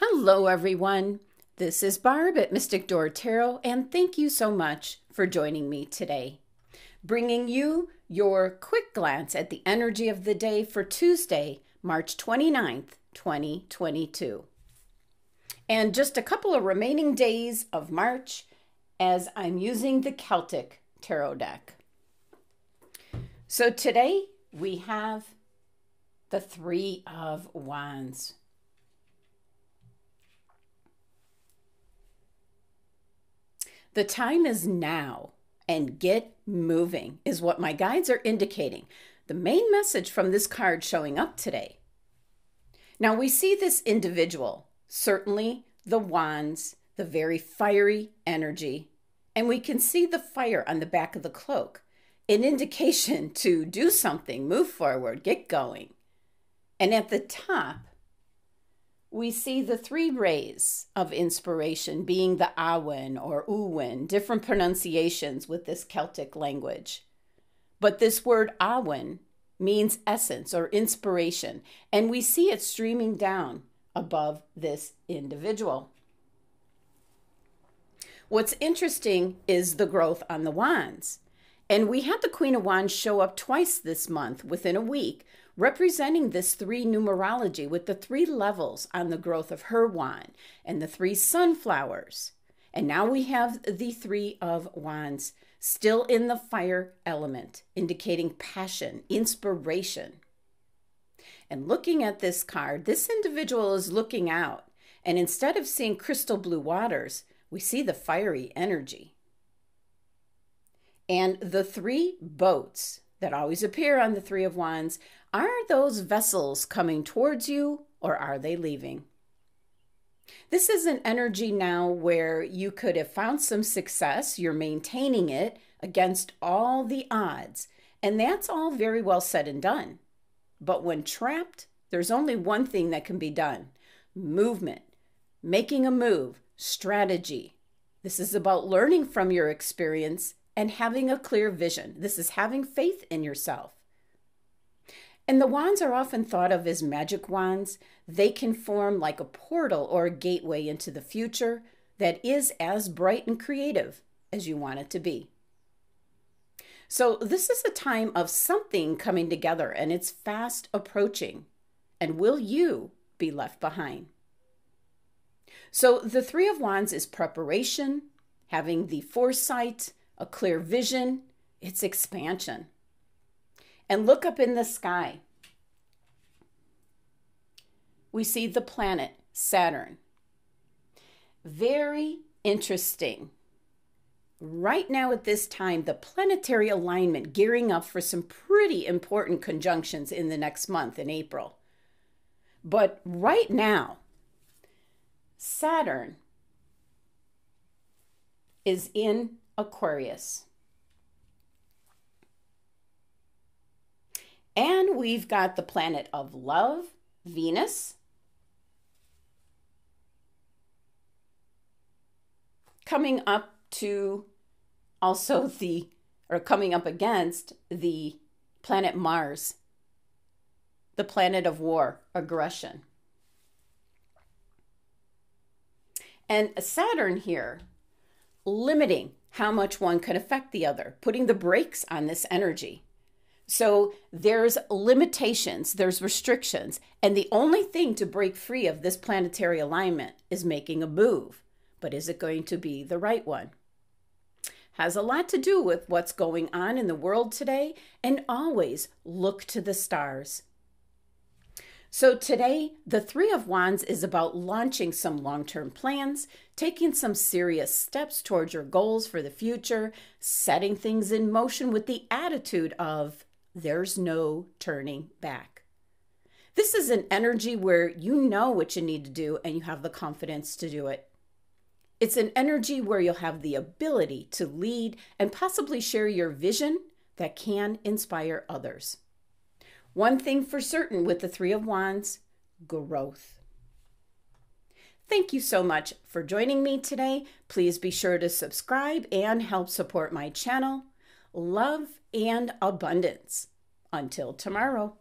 Hello, everyone. This is Barb at Mystic Door Tarot, and thank you so much for joining me today. Bringing you your quick glance at the energy of the day for Tuesday, March 29th, 2022. And just a couple of remaining days of March as I'm using the Celtic Tarot deck. So today we have the Three of Wands. The time is now and get moving, is what my guides are indicating. The main message from this card showing up today. Now we see this individual, certainly the wands, the very fiery energy, and we can see the fire on the back of the cloak, an indication to do something, move forward, get going. And at the top, we see the three rays of inspiration being the awen or uwen, different pronunciations with this Celtic language. But this word awen means essence or inspiration, and we see it streaming down above this individual. What's interesting is the growth on the wands. And we had the Queen of Wands show up twice this month within a week, representing this three numerology with the three levels on the growth of her wand and the three sunflowers. And now we have the Three of Wands still in the fire element, indicating passion, inspiration. And looking at this card, this individual is looking out, and instead of seeing crystal blue waters, we see the fiery energy. And the three boats that always appear on the Three of Wands are those vessels coming towards you or are they leaving? This is an energy now where you could have found some success, you're maintaining it against all the odds, and that's all very well said and done. But when trapped, there's only one thing that can be done movement, making a move, strategy. This is about learning from your experience and having a clear vision. This is having faith in yourself. And the wands are often thought of as magic wands. They can form like a portal or a gateway into the future that is as bright and creative as you want it to be. So, this is a time of something coming together and it's fast approaching. And will you be left behind? So, the Three of Wands is preparation, having the foresight, a clear vision, it's expansion. And look up in the sky. We see the planet Saturn. Very interesting. Right now, at this time, the planetary alignment gearing up for some pretty important conjunctions in the next month in April. But right now, Saturn is in Aquarius. And we've got the planet of love, Venus. Coming up to also the, or coming up against the planet Mars, the planet of war, aggression. And Saturn here, limiting, how much one could affect the other, putting the brakes on this energy. So there's limitations, there's restrictions, and the only thing to break free of this planetary alignment is making a move. But is it going to be the right one? Has a lot to do with what's going on in the world today, and always look to the stars. So, today, the Three of Wands is about launching some long term plans, taking some serious steps towards your goals for the future, setting things in motion with the attitude of there's no turning back. This is an energy where you know what you need to do and you have the confidence to do it. It's an energy where you'll have the ability to lead and possibly share your vision that can inspire others. One thing for certain with the Three of Wands growth. Thank you so much for joining me today. Please be sure to subscribe and help support my channel. Love and abundance. Until tomorrow.